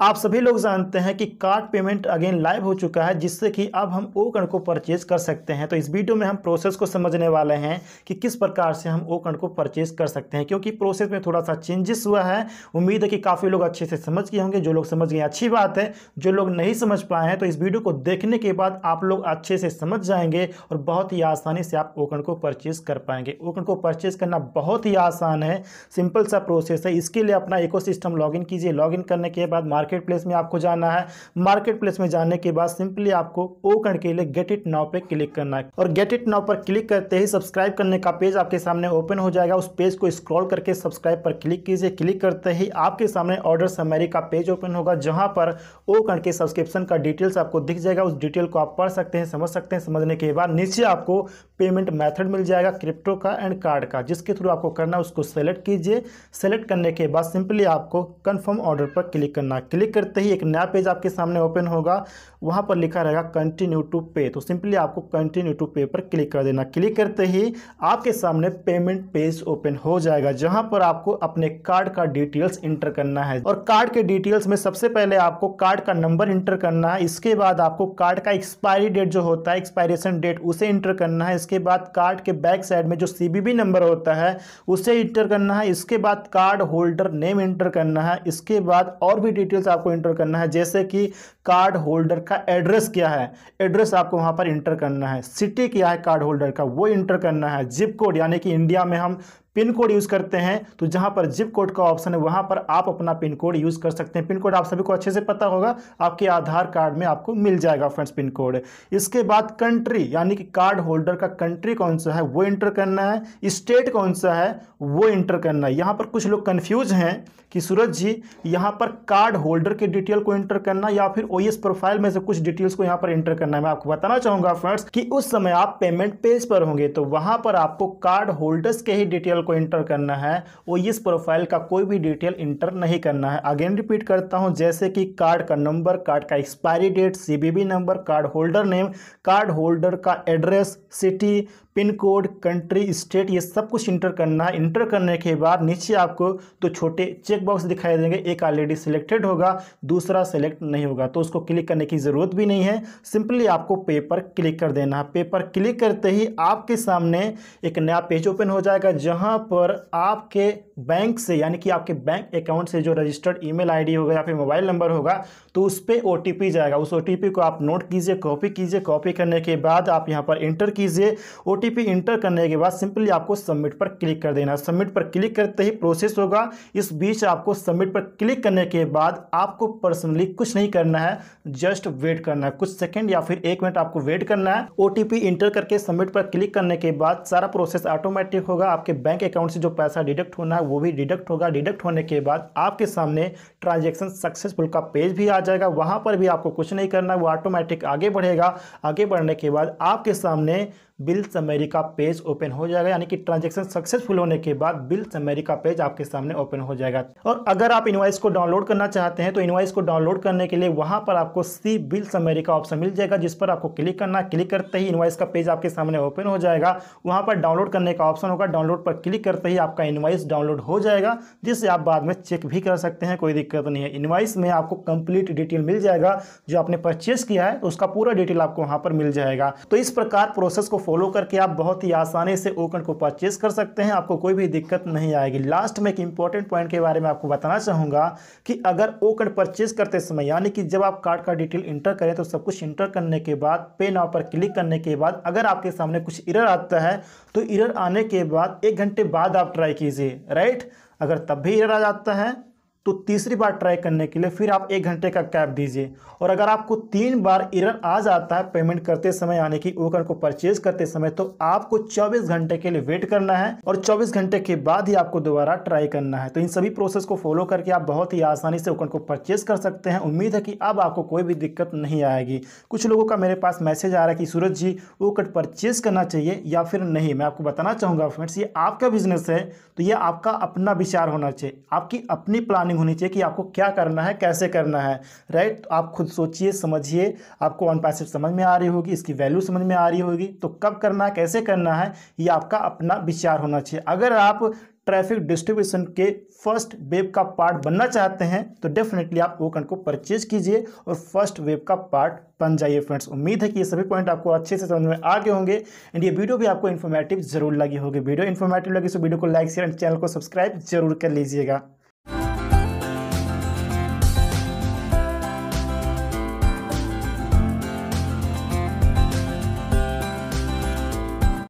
आप सभी लोग जानते हैं कि कार्ड पेमेंट अगेन लाइव हो चुका है जिससे कि अब हम ओ कण को परचेज कर सकते हैं तो इस वीडियो में हम प्रोसेस को समझने वाले हैं कि किस प्रकार से हम ओ कण को परचेज कर सकते हैं क्योंकि प्रोसेस में थोड़ा सा चेंजेस हुआ है उम्मीद है कि काफ़ी लोग अच्छे से समझ गए होंगे जो लोग समझ गए अच्छी बात है जो लोग नहीं समझ पाए हैं तो इस वीडियो को देखने के बाद आप लोग अच्छे से समझ जाएंगे और बहुत ही आसानी से आप ओकण को परचेज कर पाएंगे ओकण को परचेज करना बहुत ही आसान है सिंपल सा प्रोसेस है इसके लिए अपना इको सिस्टम कीजिए लॉग करने के बाद मार्केट मार्केट प्लेस में आपको जाना है मार्केट प्लेस में जाने के बाद सिंपली आपको ओ करने के लिए गेट इट नाव पे क्लिक करना है और गेट इट नाव पर क्लिक करते ही सब्सक्राइब करने का पेज आपके सामने ओपन हो जाएगा उस पेज को स्क्रॉल करके सब्सक्राइब पर क्लिक कीजिए क्लिक करते ही आपके सामने ऑर्डर समरी का पेज ओपन होगा जहां पर ओ कण के सब्सक्रिप्शन का डिटेल्स आपको दिख जाएगा उस डिटेल को आप पढ़ सकते हैं समझ सकते हैं समझने के बाद नीचे आपको पेमेंट मैथड मिल जाएगा क्रिप्टो का एंड कार्ड का जिसके थ्रू आपको करना उसको सेलेक्ट कीजिए सेलेक्ट करने के बाद सिंपली आपको कन्फर्म ऑर्डर पर क्लिक करना है क्लिक करते ही एक नया पेज आपके सामने ओपन होगा वहाँ पर लिखा रहेगा कंटिन्यू टू पे तो सिंपली आपको कंटिन्यू टू पे पर क्लिक कर देना क्लिक करते ही आपके सामने पेमेंट पेज ओपन हो जाएगा जहाँ पर आपको अपने कार्ड का डिटेल्स इंटर करना है और कार्ड के डिटेल्स में सबसे पहले आपको कार्ड का नंबर इंटर करना है इसके बाद आपको कार्ड का एक्सपायरी डेट जो होता है एक्सपायरेशन डेट उसे इंटर करना है इसके बाद कार्ड के बैक साइड में जो सी नंबर होता है उसे इंटर करना है इसके बाद कार्ड होल्डर नेम इंटर करना है इसके बाद और भी डिटेल्स आपको इंटर करना है जैसे कि कार्ड होल्डर का एड्रेस क्या है एड्रेस आपको वहां पर इंटर करना है सिटी क्या है कार्ड होल्डर का वो इंटर करना है जिप कोड यानी कि इंडिया में हम पिन कोड यूज़ करते हैं तो जहाँ पर जिप कोड का ऑप्शन है वहाँ पर आप अपना पिन कोड यूज़ कर सकते हैं पिन कोड आप सभी को अच्छे से पता होगा आपके आधार कार्ड में आपको मिल जाएगा फ्रेंड्स पिन कोड इसके बाद कंट्री यानी कि कार्ड होल्डर का कंट्री कौन सा है वो इंटर करना है स्टेट कौन सा है वो इंटर करना है यहाँ पर कुछ लोग कन्फ्यूज हैं कि सूरज जी यहाँ पर कार्ड होल्डर के डिटेल को इंटर करना या फिर ओ e प्रोफाइल में से कुछ डिटेल्स को यहाँ पर इंटर करना है मैं आपको बताना चाहूँगा फ्रेंड्स कि उस समय आप पेमेंट पेज पर होंगे तो वहाँ पर आपको कार्ड होल्डर्स के ही डिटेल को इंटर करना है वो इस प्रोफाइल का कोई भी डिटेल इंटर नहीं करना है अगेन रिपीट करता हूँ जैसे कि कार्ड का नंबर कार्ड का expiry date C number card holder name card holder का address city pin code country state ये सब कुछ इंटर करना है इंटर करने के बाद नीचे आपको तो छोटे चेक बॉक्स दिखाई देंगे एक ऑलरेडी सिलेक्टेड होगा दूसरा सेलेक्ट नहीं होगा तो उसको क्लिक करने की ज़रूरत भी नहीं है सिंपली आपको पे पर क्लिक कर देना है पे पर क्लिक करते ही आपके सामने एक नया पेज ओपन हो जाएगा जहाँ पर आपके बैंक से यानी कि आपके बैंक अकाउंट से जो रजिस्टर्ड ई मेल होगा या फिर मोबाइल नंबर होगा तो उस पर ओ जाएगा उस ओ को आप नोट कीजिए कॉपी कीजिए कॉपी करने के बाद आप यहाँ पर इंटर कीजिए ओ इंटर करने के बाद सिंपली आपको सबमिट पर क्लिक कर देना सबमिट पर क्लिक करते ही प्रोसेस होगा इस बीच आपको सबमिट पर क्लिक करने के बाद आपको पर्सनली कुछ नहीं करना है जस्ट वेट करना है कुछ सेकंड या फिर एक मिनट आपको वेट करना है ओ इंटर करके सबमिट पर क्लिक करने के बाद सारा प्रोसेस ऑटोमेटिक होगा आपके बैंक अकाउंट से जो पैसा डिडक्ट होना है वो भी डिडक्ट होगा डिडक्ट होने के बाद आपके सामने ट्रांजेक्शन सक्सेसफुल का पेज भी आ जाएगा वहां पर भी आपको कुछ नहीं करना है वो ऑटोमेटिक आगे बढ़ेगा आगे बढ़ने के बाद आपके सामने बिल्स अमेरिका पेज ओपन हो जाएगा यानी कि ट्रांजेक्शन सक्सेसफुल होने के बाद बिल्स अमेरिका पेज आपके सामने ओपन हो जाएगा और अगर आप इन्वाइस को डाउनलोड करना चाहते हैं तो इन्वाइस को डाउनलोड करने के लिए वहां पर आपको सी बिल्स अमेरिका ऑप्शन मिल जाएगा जिस पर आपको क्लिक करना क्लिक करते ही इन्वाइस का पेज आपके सामने ओपन हो जाएगा वहां पर डाउनलोड करने का ऑप्शन होगा डाउनलोड पर क्लिक करते ही आपका इन्वाइस डाउनलोड हो जाएगा जिससे आप बाद में चेक भी कर सकते हैं कोई दिक्कत नहीं है इन्वाइस में आपको कंप्लीट डिटेल मिल जाएगा जो आपने परचेस किया है उसका पूरा डिटेल आपको वहां पर मिल जाएगा तो इस प्रकार प्रोसेस को फॉलो करके आप बहुत ही आसानी से ओकन को परचेस कर सकते हैं आपको कोई भी दिक्कत नहीं आएगी लास्ट में एक इंपॉर्टेंट पॉइंट के बारे में आपको बताना चाहूँगा कि अगर ओकन परचेस करते समय यानी कि जब आप कार्ड का डिटेल इंटर करें तो सब कुछ इंटर करने के बाद पे नाव पर क्लिक करने के बाद अगर आपके सामने कुछ इरर आता है तो इरर आने के बाद एक घंटे बाद आप ट्राई कीजिए राइट अगर तब भी इरर आ जाता है तो तीसरी बार ट्राई करने के लिए फिर आप एक घंटे का कैप दीजिए और अगर आपको तीन बार इरर आ जाता है पेमेंट करते समय यानी कि ओकर को परचेज करते समय तो आपको 24 घंटे के लिए वेट करना है और 24 घंटे के बाद ही आपको दोबारा ट्राई करना है तो इन सभी प्रोसेस को फॉलो करके आप बहुत ही आसानी से ओकर को परचेज कर सकते हैं उम्मीद है कि अब आपको कोई भी दिक्कत नहीं आएगी कुछ लोगों का मेरे पास मैसेज आ रहा है कि सूरज जी ओकट परचेज करना चाहिए या फिर नहीं मैं आपको बताना चाहूंगा फ्रेंड्स ये आपका बिजनेस है तो ये आपका अपना विचार होना चाहिए आपकी अपनी प्लान प्लानिंग होनी चाहिए कि आपको क्या करना है कैसे करना है राइट तो आप खुद सोचिए समझिए आपको ऑन पैसिव समझ में आ रही होगी इसकी वैल्यू समझ में आ रही होगी तो कब करना है कैसे करना है ये आपका अपना विचार होना चाहिए अगर आप ट्रैफिक डिस्ट्रीब्यूशन के फर्स्ट वेब का पार्ट बनना चाहते हैं तो डेफिनेटली आप ओकन को परचेज कीजिए और फर्स्ट वेब का पार्ट बन जाइए फ्रेंड्स उम्मीद है कि ये सभी पॉइंट आपको अच्छे से समझ में आ गए होंगे एंड ये वीडियो भी आपको इन्फॉर्मेटिव जरूर लगी होगी वीडियो इन्फॉर्मेटिव लगी तो वीडियो को लाइक शेयर एंड चैनल को सब्सक्राइब जरूर कर लीजिएगा